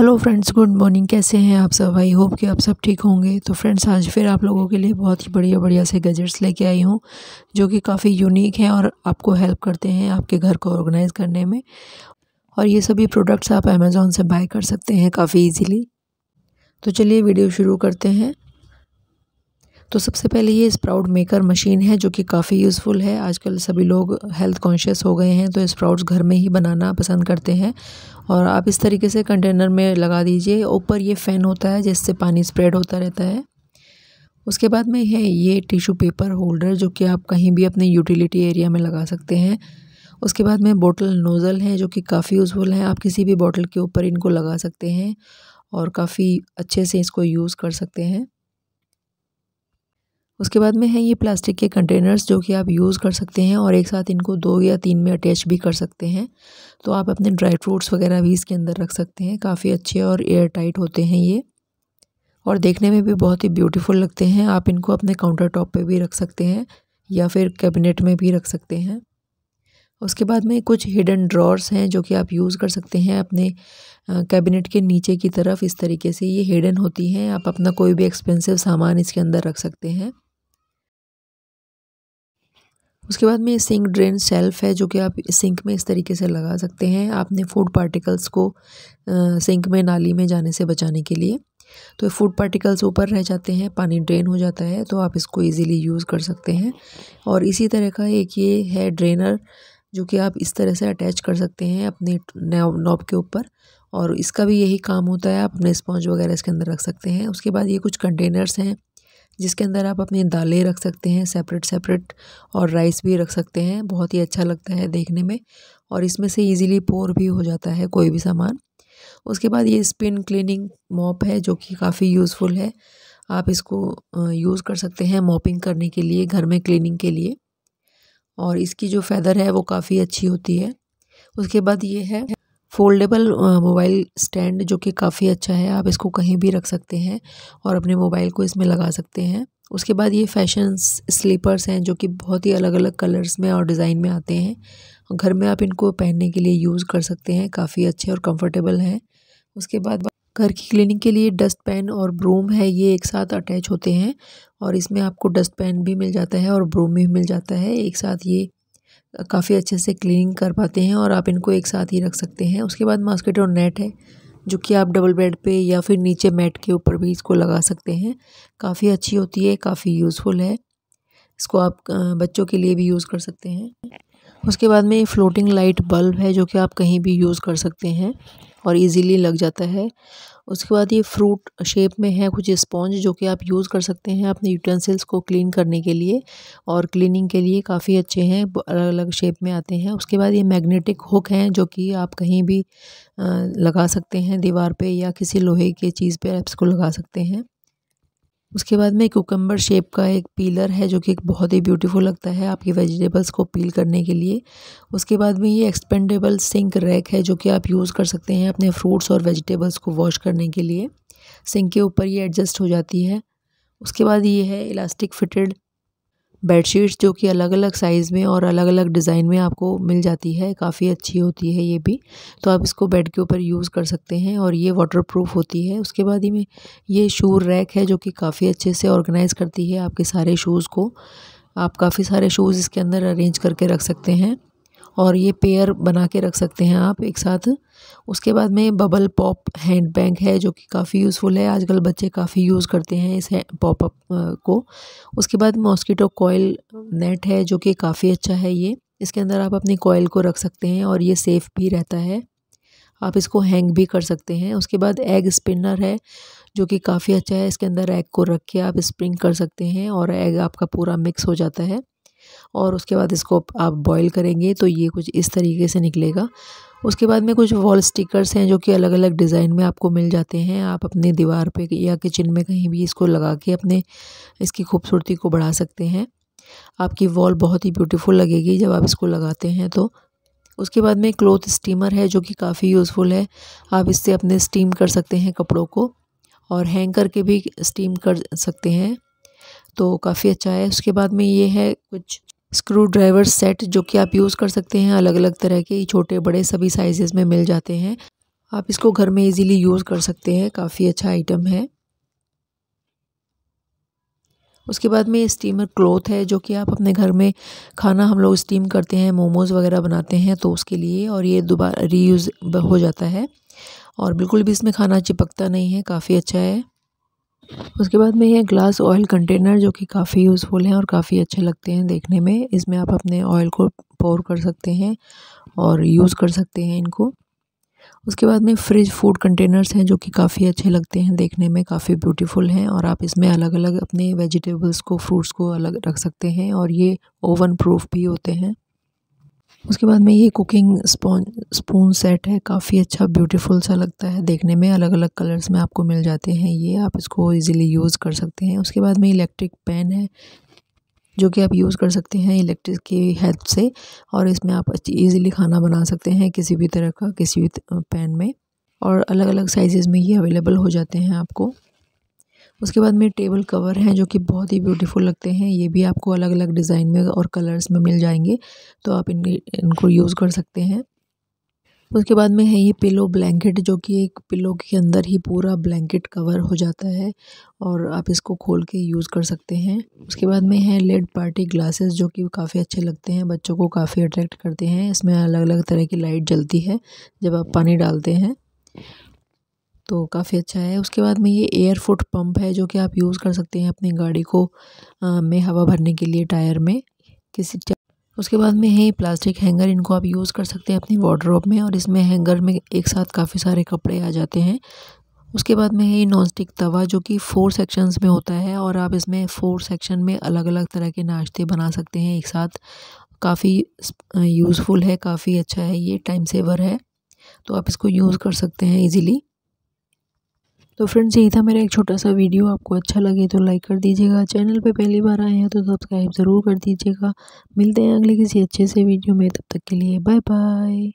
hello friends good morning कैसे हैं आप सब आई होप कि आप सब ठीक होंगे तो फ्रेंड्स आज फिर आप लोगों के लिए बहुत ही बढ़िया बढ़िया से गजट्स लेके आई हूँ जो कि काफ़ी यूनिक हैं और आपको हेल्प करते हैं आपके घर को ऑर्गेनाइज़ करने में और ये सभी प्रोडक्ट्स आप अमेज़ोन से बाय कर सकते हैं काफ़ी ईजीली तो चलिए वीडियो शुरू करते हैं तो सबसे पहले ये स्प्राउट मेकर मशीन है जो कि काफ़ी यूज़फुल है आजकल सभी लोग हेल्थ कॉन्शियस हो गए हैं तो स्प्राउट्स घर में ही बनाना पसंद करते हैं और आप इस तरीके से कंटेनर में लगा दीजिए ऊपर ये फ़ैन होता है जिससे पानी स्प्रेड होता रहता है उसके बाद में है ये टिशू पेपर होल्डर जो कि आप कहीं भी अपने यूटिलिटी एरिया में लगा सकते हैं उसके बाद में बोतल नोज़ल हैं जो कि काफ़ी यूज़फुल हैं आप किसी भी बोतल के ऊपर इनको लगा सकते हैं और काफ़ी अच्छे से इसको यूज़ कर सकते हैं उसके बाद में है ये प्लास्टिक के कंटेनर्स जो कि आप यूज़ कर सकते हैं और एक साथ इनको दो या तीन में अटैच भी कर सकते हैं तो आप अपने ड्राई फ्रूट्स वगैरह भी इसके अंदर रख सकते हैं काफ़ी अच्छे और एयर टाइट होते हैं ये और देखने में भी बहुत ही ब्यूटीफुल लगते हैं आप इनको अपने काउंटर टॉप पर भी रख सकते हैं या फिर कैबिनेट में भी रख सकते हैं उसके बाद में कुछ हिडन ड्रॉर्स हैं जो कि आप यूज़ कर सकते हैं अपने कैबिनेट के नीचे की तरफ इस तरीके से ये हिडन होती हैं आप अपना कोई भी एक्सपेंसिव सामान इसके अंदर रख सकते हैं उसके बाद में सिंक ड्रेन सेल्फ है जो कि आप सिंक में इस तरीके से लगा सकते हैं आपने फूड पार्टिकल्स को सिंक में नाली में जाने से बचाने के लिए तो फूड पार्टिकल्स ऊपर रह जाते हैं पानी ड्रेन हो जाता है तो आप इसको इजीली यूज़ कर सकते हैं और इसी तरह का एक ये है ड्रेनर जो कि आप इस तरह से अटैच कर सकते हैं अपने नॉब के ऊपर और इसका भी यही काम होता है आप अपने स्पॉन्ज वगैरह इसके अंदर रख सकते हैं उसके बाद ये कुछ कंटेनर्स हैं जिसके अंदर आप अपनी दालें रख सकते हैं सेपरेट सेपरेट और राइस भी रख सकते हैं बहुत ही अच्छा लगता है देखने में और इसमें से इजीली पोर भी हो जाता है कोई भी सामान उसके बाद ये स्पिन क्लीनिंग मॉप है जो कि काफ़ी यूज़फुल है आप इसको यूज़ कर सकते हैं मॉपिंग करने के लिए घर में क्लीनिंग के लिए और इसकी जो फैदर है वो काफ़ी अच्छी होती है उसके बाद ये है फ़ोल्डेबल मोबाइल स्टैंड जो कि काफ़ी अच्छा है आप इसको कहीं भी रख सकते हैं और अपने मोबाइल को इसमें लगा सकते हैं उसके बाद ये फैशन स्लीपर्स हैं जो कि बहुत ही अलग अलग कलर्स में और डिज़ाइन में आते हैं घर में आप इनको पहनने के लिए यूज़ कर सकते हैं काफ़ी अच्छे और कंफर्टेबल हैं उसके बाद घर की क्लीनिंग के लिए डस्ट पैन और ब्रूम है ये एक साथ अटैच होते हैं और इसमें आपको डस्ट पैन भी मिल जाता है और ब्रूम भी मिल जाता है एक साथ ये काफ़ी अच्छे से क्लीनिंग कर पाते हैं और आप इनको एक साथ ही रख सकते हैं उसके बाद मॉस्किटो नेट है जो कि आप डबल बेड पे या फिर नीचे मैट के ऊपर भी इसको लगा सकते हैं काफ़ी अच्छी होती है काफ़ी यूज़फुल है इसको आप बच्चों के लिए भी यूज़ कर सकते हैं उसके बाद में फ्लोटिंग लाइट बल्ब है जो कि आप कहीं भी यूज़ कर सकते हैं और इजीली लग जाता है उसके बाद ये फ्रूट शेप में है कुछ स्पॉन्ज जो कि आप यूज़ कर सकते हैं अपने यूटेंसिल्स को क्लीन करने के लिए और क्लीनिंग के लिए काफ़ी अच्छे हैं अलग अलग शेप में आते हैं उसके बाद ये मैग्नेटिक हुक हैं जो कि आप कहीं भी लगा सकते हैं दीवार पे या किसी लोहे के चीज़ पे आप इसको लगा सकते हैं उसके बाद में कुकम्बर शेप का एक पीलर है जो कि एक बहुत ही ब्यूटीफुल लगता है आपकी वेजिटेबल्स को पील करने के लिए उसके बाद में ये एक्सपेंडेबल सिंक रैक है जो कि आप यूज़ कर सकते हैं अपने फ्रूट्स और वेजिटेबल्स को वॉश करने के लिए सिंक के ऊपर ये एडजस्ट हो जाती है उसके बाद ये है इलास्टिक फिटेड बेडशीट्स जो कि अलग अलग साइज़ में और अलग अलग डिज़ाइन में आपको मिल जाती है काफ़ी अच्छी होती है ये भी तो आप इसको बेड के ऊपर यूज़ कर सकते हैं और ये वाटरप्रूफ होती है उसके बाद ही में ये शू रैक है जो कि काफ़ी अच्छे से ऑर्गेनाइज़ करती है आपके सारे शूज़ को आप काफ़ी सारे शूज़ इसके अंदर अरेंज करके रख सकते हैं और ये पेयर बना के रख सकते हैं आप एक साथ उसके बाद में बबल पॉप हैंड बैग है जो कि काफ़ी यूज़फुल है आजकल बच्चे काफ़ी यूज़ करते हैं इस है, पॉपअप को उसके बाद मॉस्किटो कॉयल नेट है जो कि काफ़ी अच्छा है ये इसके अंदर आप अपनी कॉयल को रख सकते हैं और ये सेफ़ भी रहता है आप इसको हैंग भी कर सकते हैं उसके बाद एग स्पिनर है जो कि काफ़ी अच्छा है इसके अंदर एग को रख के आप स्प्रिंग कर सकते हैं और एग आपका पूरा मिक्स हो जाता है और उसके बाद इसको आप बॉईल करेंगे तो ये कुछ इस तरीके से निकलेगा उसके बाद में कुछ वॉल स्टिकर्स हैं जो कि अलग अलग डिज़ाइन में आपको मिल जाते हैं आप अपने दीवार पे या किचन में कहीं भी इसको लगा के अपने इसकी खूबसूरती को बढ़ा सकते हैं आपकी वॉल बहुत ही ब्यूटीफुल लगेगी जब आप इसको लगाते हैं तो उसके बाद में क्लोथ स्टीमर है जो कि काफ़ी यूज़फुल है आप इससे अपने स्टीम कर सकते हैं कपड़ों को और हैंग करके भी स्टीम कर सकते हैं तो काफ़ी अच्छा है उसके बाद में ये है कुछ स्क्रू ड्राइवर सेट जो कि आप यूज़ कर सकते हैं अलग अलग तरह के छोटे बड़े सभी साइजेज़ में मिल जाते हैं आप इसको घर में इजीली यूज़ कर सकते हैं काफ़ी अच्छा आइटम है उसके बाद में स्टीमर क्लोथ है जो कि आप अपने घर में खाना हम लोग स्टीम करते हैं मोमोज़ वगैरह बनाते हैं तो उसके लिए और ये दोबारा रीयूज़ हो जाता है और बिल्कुल भी इसमें खाना चिपकता नहीं है काफ़ी अच्छा है उसके बाद में ये ग्लास ऑयल कंटेनर जो कि काफ़ी यूज़फुल हैं और काफ़ी अच्छे लगते हैं देखने में इसमें आप अपने ऑयल को पोर कर सकते हैं और यूज़ कर सकते हैं इनको उसके बाद में फ्रिज फूड कंटेनर्स हैं जो कि काफ़ी अच्छे लगते हैं देखने में काफ़ी ब्यूटीफुल हैं और आप इसमें अलग अलग अपने वेजिटेबल्स को फ्रूट्स को अलग रख सकते हैं और ये ओवन प्रूफ भी होते हैं उसके बाद में ये कुकिंग स्पॉन स्पून सेट है काफ़ी अच्छा ब्यूटीफुल सा लगता है देखने में अलग अलग कलर्स में आपको मिल जाते हैं ये आप इसको इजीली यूज़ कर सकते हैं उसके बाद में इलेक्ट्रिक पेन है जो कि आप यूज़ कर सकते हैं इलेक्ट्रिक की हेल्प से और इसमें आप अच्छी ईज़िली खाना बना सकते हैं किसी भी तरह का किसी भी पैन में और अलग अलग साइज़ में ये अवेलेबल हो जाते हैं आपको उसके बाद में टेबल कवर हैं जो कि बहुत ही ब्यूटीफुल लगते हैं ये भी आपको अलग अलग डिज़ाइन में और कलर्स में मिल जाएंगे तो आप इन इनको यूज़ कर सकते हैं उसके बाद में है ये पिलो ब्लैंकेट जो कि एक पिलो के अंदर ही पूरा ब्लैंकेट कवर हो जाता है और आप इसको खोल के यूज़ कर सकते हैं उसके बाद में है लेड पार्टी ग्लासेस जो कि काफ़ी अच्छे लगते हैं बच्चों को काफ़ी अट्रैक्ट करते हैं इसमें अलग अलग तरह की लाइट जलती है जब आप पानी डालते हैं तो काफ़ी अच्छा है उसके बाद में ये एयर फुट पंप है जो कि आप यूज़ कर सकते हैं अपनी गाड़ी को आ, में हवा भरने के लिए टायर में किसी उसके बाद में है प्लास्टिक हैंगर इनको आप यूज़ कर सकते हैं अपनी वार्ड्रॉप में और इसमें हैंगर में एक साथ काफ़ी सारे कपड़े आ जाते हैं उसके बाद में है ये नॉन स्टिक तवा जो कि फोर सेक्शंस में होता है और आप इसमें फोर सेक्शन में अलग अलग तरह के नाश्ते बना सकते हैं एक साथ काफ़ी यूज़फुल है काफ़ी अच्छा है ये टाइम सेवर है तो आप इसको यूज़ कर सकते हैं इजीली तो फ्रेंड्स यही था मेरा एक छोटा सा वीडियो आपको अच्छा लगे तो लाइक कर दीजिएगा चैनल पे पहली बार आए हैं तो सब्सक्राइब ज़रूर कर दीजिएगा मिलते हैं अगले किसी अच्छे से वीडियो में तब तक के लिए बाय बाय